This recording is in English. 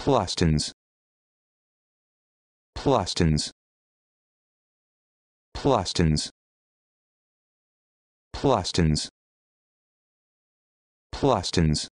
Plastons. Plastons. Plastons. Plastons. Plastons.